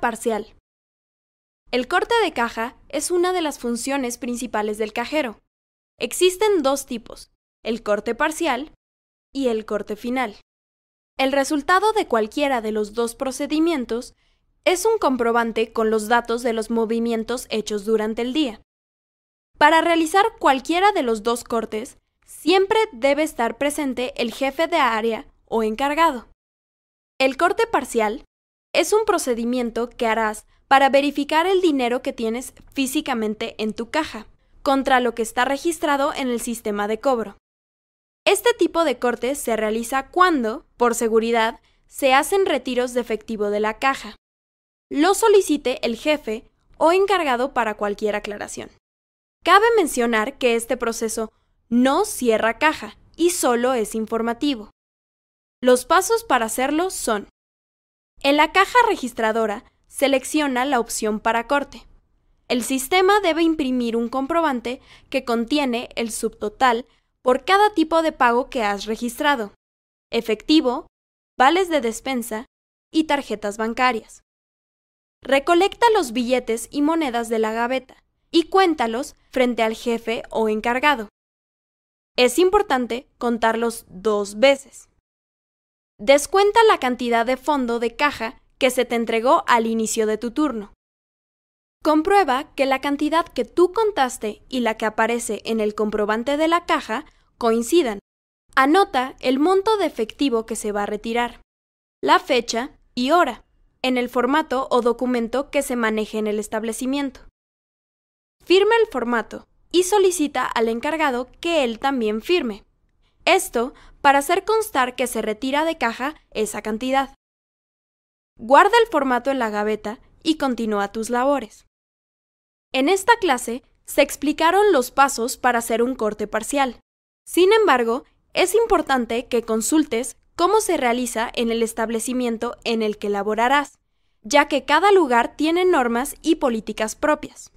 Parcial. El corte de caja es una de las funciones principales del cajero. Existen dos tipos, el corte parcial y el corte final. El resultado de cualquiera de los dos procedimientos es un comprobante con los datos de los movimientos hechos durante el día. Para realizar cualquiera de los dos cortes, siempre debe estar presente el jefe de área o encargado. El corte parcial es un procedimiento que harás para verificar el dinero que tienes físicamente en tu caja, contra lo que está registrado en el sistema de cobro. Este tipo de corte se realiza cuando, por seguridad, se hacen retiros de efectivo de la caja. Lo solicite el jefe o encargado para cualquier aclaración. Cabe mencionar que este proceso no cierra caja y solo es informativo. Los pasos para hacerlo son en la caja registradora, selecciona la opción para corte. El sistema debe imprimir un comprobante que contiene el subtotal por cada tipo de pago que has registrado, efectivo, vales de despensa y tarjetas bancarias. Recolecta los billetes y monedas de la gaveta y cuéntalos frente al jefe o encargado. Es importante contarlos dos veces. Descuenta la cantidad de fondo de caja que se te entregó al inicio de tu turno. Comprueba que la cantidad que tú contaste y la que aparece en el comprobante de la caja coincidan. Anota el monto de efectivo que se va a retirar, la fecha y hora, en el formato o documento que se maneje en el establecimiento. Firma el formato y solicita al encargado que él también firme. Esto para hacer constar que se retira de caja esa cantidad. Guarda el formato en la gaveta y continúa tus labores. En esta clase se explicaron los pasos para hacer un corte parcial. Sin embargo, es importante que consultes cómo se realiza en el establecimiento en el que laborarás, ya que cada lugar tiene normas y políticas propias.